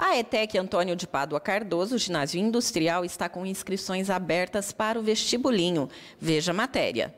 A ETEC Antônio de Pádua Cardoso, ginásio industrial, está com inscrições abertas para o vestibulinho. Veja a matéria.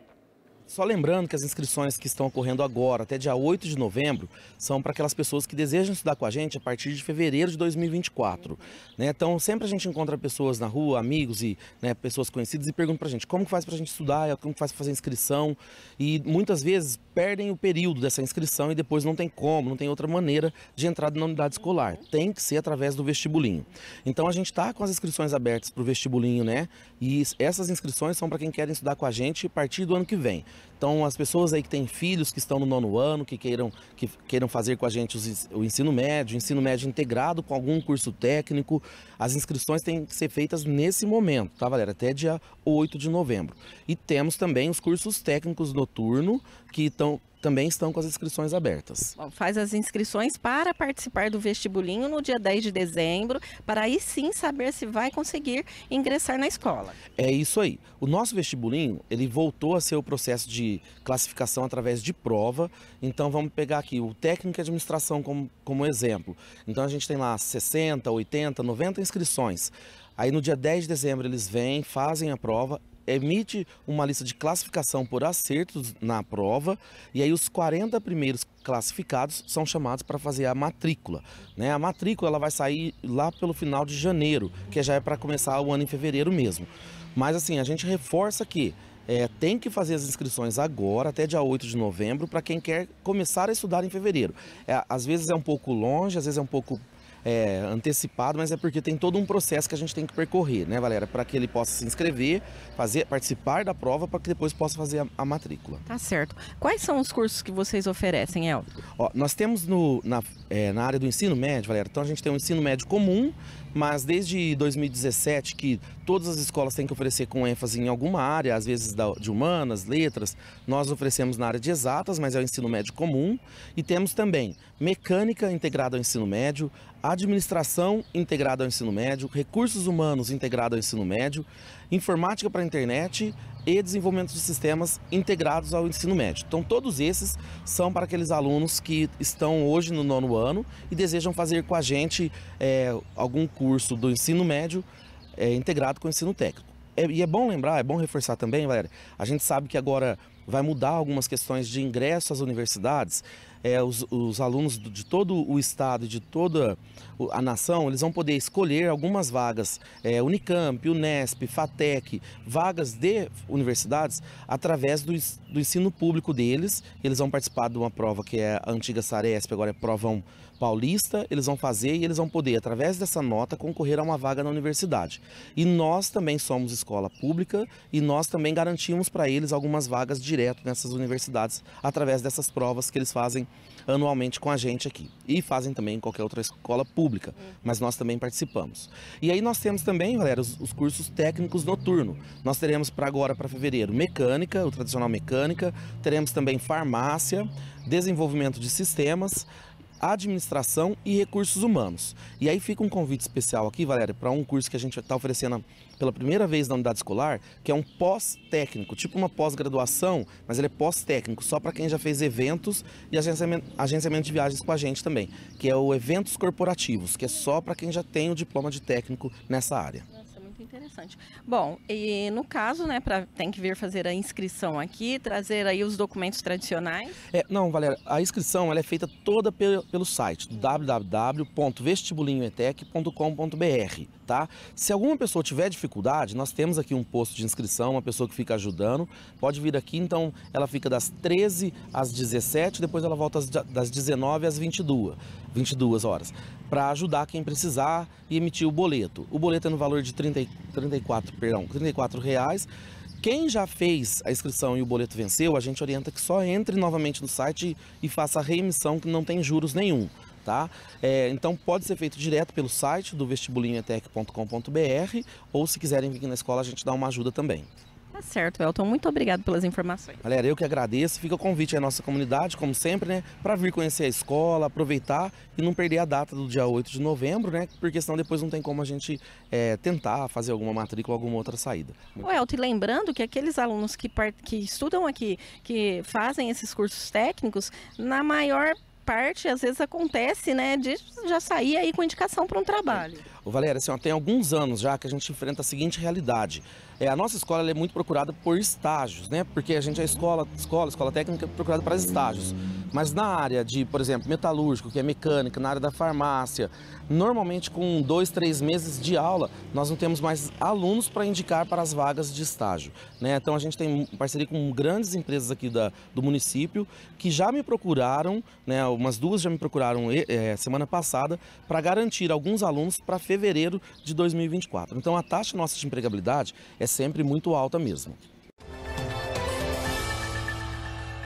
Só lembrando que as inscrições que estão ocorrendo agora, até dia 8 de novembro, são para aquelas pessoas que desejam estudar com a gente a partir de fevereiro de 2024. Né? Então, sempre a gente encontra pessoas na rua, amigos e né, pessoas conhecidas e perguntam para a gente como que faz para a gente estudar, é, como que faz para fazer inscrição. E muitas vezes perdem o período dessa inscrição e depois não tem como, não tem outra maneira de entrar na unidade escolar. Tem que ser através do vestibulinho. Então, a gente está com as inscrições abertas para o vestibulinho, né? E essas inscrições são para quem quer estudar com a gente a partir do ano que vem. Então, as pessoas aí que têm filhos que estão no nono ano, que queiram, que queiram fazer com a gente os, o ensino médio, ensino médio integrado com algum curso técnico, as inscrições têm que ser feitas nesse momento, tá, Valéria? Até dia 8 de novembro. E temos também os cursos técnicos noturno, que estão também estão com as inscrições abertas. Bom, faz as inscrições para participar do vestibulinho no dia 10 de dezembro, para aí sim saber se vai conseguir ingressar na escola. É isso aí. O nosso vestibulinho, ele voltou a ser o processo de classificação através de prova. Então vamos pegar aqui o técnico de administração como, como exemplo. Então a gente tem lá 60, 80, 90 inscrições. Aí no dia 10 de dezembro eles vêm, fazem a prova emite uma lista de classificação por acertos na prova e aí os 40 primeiros classificados são chamados para fazer a matrícula. Né? A matrícula ela vai sair lá pelo final de janeiro, que já é para começar o ano em fevereiro mesmo. Mas assim, a gente reforça que é, tem que fazer as inscrições agora, até dia 8 de novembro, para quem quer começar a estudar em fevereiro. É, às vezes é um pouco longe, às vezes é um pouco é, antecipado, mas é porque tem todo um processo que a gente tem que percorrer, né, Valéria? Para que ele possa se inscrever, fazer, participar da prova, para que depois possa fazer a, a, matrícula. Tá certo. Quais são os cursos que vocês oferecem, El? nós temos no, na, é, na área do ensino médio, Valéria, então a gente tem um ensino médio comum, mas desde 2017 que todas as escolas têm que oferecer com ênfase em alguma área, às vezes da, de humanas, letras, nós oferecemos na área de exatas, mas é o ensino médio comum, e temos também mecânica integrada ao ensino médio, administração integrada ao ensino médio, recursos humanos integrado ao ensino médio, informática para a internet e desenvolvimento de sistemas integrados ao ensino médio. Então, todos esses são para aqueles alunos que estão hoje no nono ano e desejam fazer com a gente é, algum curso do ensino médio é, integrado com o ensino técnico. É, e é bom lembrar, é bom reforçar também, Valéria, a gente sabe que agora vai mudar algumas questões de ingresso às universidades é, os, os, alunos de todo o estado e de toda a nação, eles vão poder escolher algumas vagas, é, Unicamp, Unesp, FATEC, vagas de universidades através do, do ensino público deles. Eles vão participar de uma prova que é a antiga Saresp, agora é Provão paulista, eles vão fazer e eles vão poder, através dessa nota, concorrer a uma vaga na universidade. E nós também somos escola pública e nós também garantimos para eles algumas vagas direto nessas universidades através dessas provas que eles fazem anualmente com a gente aqui. E fazem também em qualquer outra escola pública, mas nós também participamos. E aí nós temos também, galera, os, os cursos técnicos noturno. Nós teremos para agora, para fevereiro, mecânica, o tradicional mecânica, teremos também farmácia, desenvolvimento de sistemas, administração e recursos humanos. E aí fica um convite especial aqui, Valéria, para um curso que a gente está oferecendo pela primeira vez na unidade escolar, que é um pós-técnico, tipo uma pós-graduação, mas ele é pós-técnico, só para quem já fez eventos e agenciamento, agenciamento de viagens com a gente também, que é o Eventos Corporativos, que é só para quem já tem o diploma de técnico nessa área. Interessante. Bom, e no caso, né, pra, tem que vir fazer a inscrição aqui, trazer aí os documentos tradicionais? É, não, Valéria, a inscrição ela é feita toda pelo, pelo site www.vestibulinhoetec.com.br tá? Se alguma pessoa tiver dificuldade, nós temos aqui um posto de inscrição, uma pessoa que fica ajudando, pode vir aqui, então ela fica das 13 às 17, depois ela volta das 19 às 22, 22 horas, para ajudar quem precisar e emitir o boleto. O boleto é no valor de 30, 34, perdão, 34 reais. Quem já fez a inscrição e o boleto venceu, a gente orienta que só entre novamente no site e faça a reemissão que não tem juros nenhum. Tá? É, então pode ser feito direto pelo site do vestibulinetec.com.br ou se quiserem vir aqui na escola a gente dá uma ajuda também. Tá certo, Elton. Muito obrigado pelas informações. Galera, eu que agradeço. Fica o convite à nossa comunidade, como sempre, né? Para vir conhecer a escola, aproveitar e não perder a data do dia 8 de novembro, né? Porque senão depois não tem como a gente é, tentar fazer alguma matrícula, alguma outra saída. Elton, e lembrando que aqueles alunos que, que estudam aqui, que fazem esses cursos técnicos, na maior parte, às vezes acontece, né, de já sair aí com indicação para um trabalho. O Valéria, assim, ó, tem alguns anos já que a gente enfrenta a seguinte realidade. É, a nossa escola é muito procurada por estágios, né? Porque a gente é escola, escola, escola técnica é procurada para estágios. Mas na área de, por exemplo, metalúrgico, que é mecânica, na área da farmácia, normalmente com dois, três meses de aula, nós não temos mais alunos para indicar para as vagas de estágio. Né? Então a gente tem parceria com grandes empresas aqui da, do município que já me procuraram, né? umas duas já me procuraram é, semana passada, para garantir alguns alunos para fevereiro de 2024. Então a taxa nossa de empregabilidade é sempre muito alta mesmo.